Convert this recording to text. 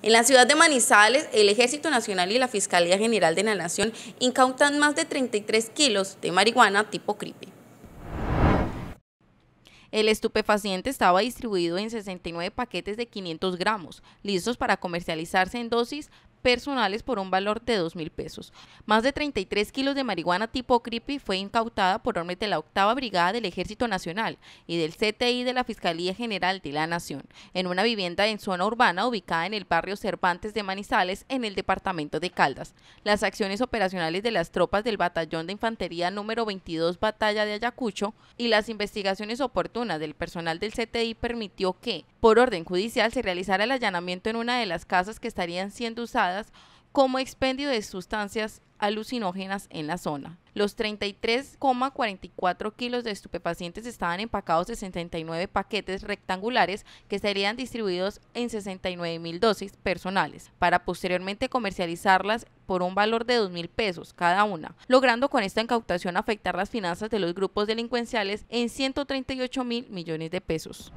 En la ciudad de Manizales, el Ejército Nacional y la Fiscalía General de la Nación incautan más de 33 kilos de marihuana tipo cripe. El estupefaciente estaba distribuido en 69 paquetes de 500 gramos, listos para comercializarse en dosis personales por un valor de 2 mil pesos. Más de 33 kilos de marihuana tipo creepy fue incautada por órdenes de la octava brigada del Ejército Nacional y del CTI de la Fiscalía General de la Nación en una vivienda en zona urbana ubicada en el barrio Cervantes de Manizales en el departamento de Caldas. Las acciones operacionales de las tropas del Batallón de Infantería número 22 Batalla de Ayacucho y las investigaciones oportunas del personal del CTI permitió que, por orden judicial, se realizara el allanamiento en una de las casas que estarían siendo usadas como expendio de sustancias alucinógenas en la zona. Los 33,44 kilos de estupefacientes estaban empacados en 69 paquetes rectangulares que serían distribuidos en 69 mil dosis personales para posteriormente comercializarlas por un valor de 2 mil pesos cada una, logrando con esta incautación afectar las finanzas de los grupos delincuenciales en 138 mil millones de pesos.